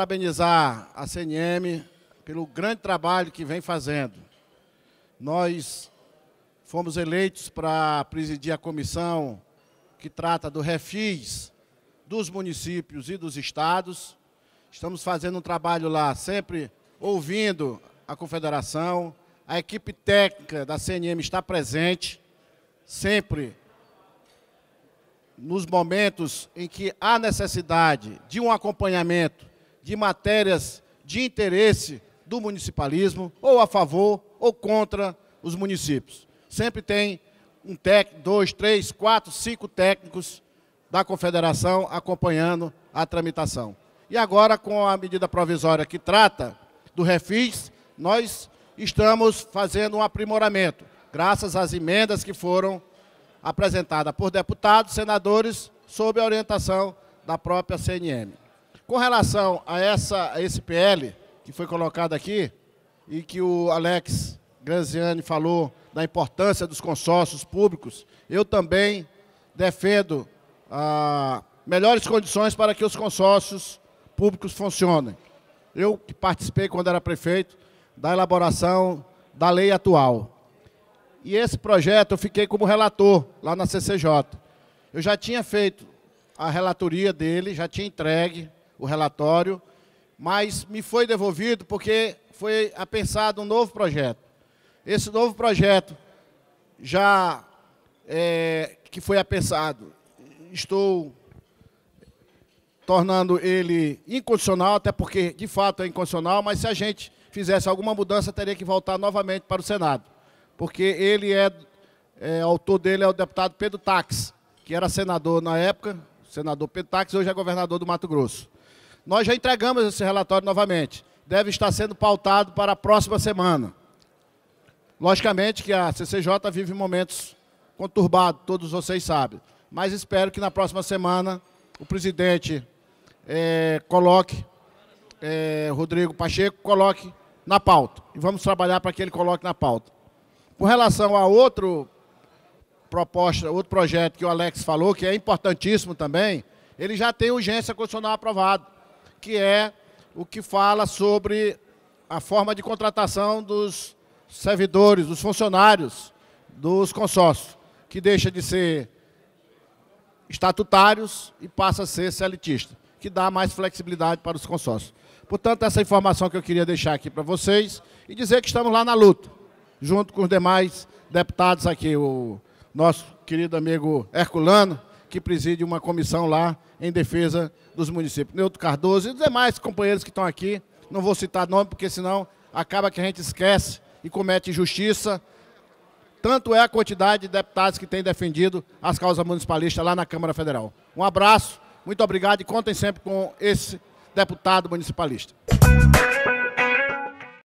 parabenizar a CNM pelo grande trabalho que vem fazendo. Nós fomos eleitos para presidir a comissão que trata do refis dos municípios e dos estados. Estamos fazendo um trabalho lá, sempre ouvindo a confederação. A equipe técnica da CNM está presente, sempre nos momentos em que há necessidade de um acompanhamento de matérias de interesse do municipalismo, ou a favor ou contra os municípios. Sempre tem um técnico, dois, três, quatro, cinco técnicos da confederação acompanhando a tramitação. E agora, com a medida provisória que trata do refis, nós estamos fazendo um aprimoramento, graças às emendas que foram apresentadas por deputados, senadores, sob a orientação da própria CNM. Com relação a, essa, a esse PL que foi colocado aqui e que o Alex Graziani falou da importância dos consórcios públicos, eu também defendo ah, melhores condições para que os consórcios públicos funcionem. Eu que participei quando era prefeito da elaboração da lei atual. E esse projeto eu fiquei como relator lá na CCJ. Eu já tinha feito a relatoria dele, já tinha entregue o relatório, mas me foi devolvido porque foi apensado um novo projeto. Esse novo projeto já é, que foi apensado, estou tornando ele incondicional, até porque de fato é incondicional, mas se a gente fizesse alguma mudança, teria que voltar novamente para o Senado, porque ele é, é autor dele é o deputado Pedro Tax, que era senador na época, senador Pedro Tax, hoje é governador do Mato Grosso. Nós já entregamos esse relatório novamente. Deve estar sendo pautado para a próxima semana. Logicamente que a CCJ vive momentos conturbados, todos vocês sabem. Mas espero que na próxima semana o presidente é, coloque, é, Rodrigo Pacheco, coloque na pauta. E vamos trabalhar para que ele coloque na pauta. Com relação a outro proposta, outro projeto que o Alex falou, que é importantíssimo também, ele já tem urgência constitucional aprovado que é o que fala sobre a forma de contratação dos servidores, dos funcionários dos consórcios, que deixa de ser estatutários e passa a ser celitista, que dá mais flexibilidade para os consórcios. Portanto, essa informação que eu queria deixar aqui para vocês e dizer que estamos lá na luta, junto com os demais deputados aqui, o nosso querido amigo Herculano, que preside uma comissão lá em defesa dos municípios. Neuto Cardoso e os demais companheiros que estão aqui, não vou citar nome, porque senão acaba que a gente esquece e comete injustiça. Tanto é a quantidade de deputados que têm defendido as causas municipalistas lá na Câmara Federal. Um abraço, muito obrigado e contem sempre com esse deputado municipalista.